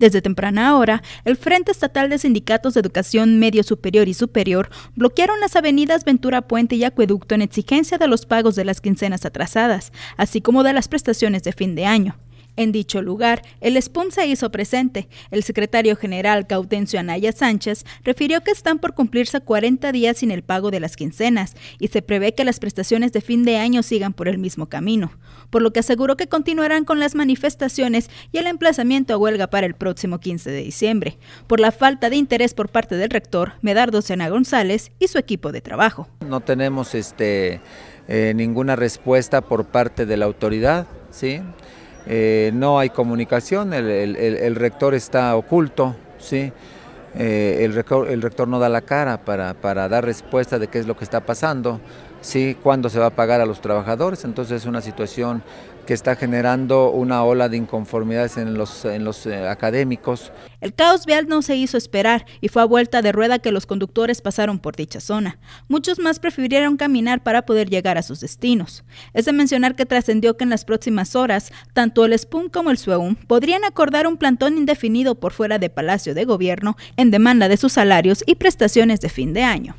Desde temprana hora, el Frente Estatal de Sindicatos de Educación Medio Superior y Superior bloquearon las avenidas Ventura Puente y Acueducto en exigencia de los pagos de las quincenas atrasadas, así como de las prestaciones de fin de año. En dicho lugar, el SPUM se hizo presente. El secretario general Cautencio Anaya Sánchez refirió que están por cumplirse 40 días sin el pago de las quincenas y se prevé que las prestaciones de fin de año sigan por el mismo camino, por lo que aseguró que continuarán con las manifestaciones y el emplazamiento a huelga para el próximo 15 de diciembre, por la falta de interés por parte del rector Medardo Sena González y su equipo de trabajo. No tenemos este, eh, ninguna respuesta por parte de la autoridad, ¿sí? Eh, no hay comunicación, el, rector está oculto, ¿sí? Eh, el, rector, no da la cara para dar respuesta de qué es lo que está pasando. ¿sí? cuándo se va a pagar a los trabajadores. Entonces es una situación que está generando una ola de inconformidades en los, en los eh, académicos. El caos vial no se hizo esperar y fue a vuelta de rueda que los conductores pasaron por dicha zona. Muchos más prefirieron caminar para poder llegar a sus destinos. Es de mencionar que trascendió que en las próximas horas, tanto el SPUM como el SUEUM podrían acordar un plantón indefinido por fuera de Palacio de Gobierno en demanda de sus salarios y prestaciones de fin de año.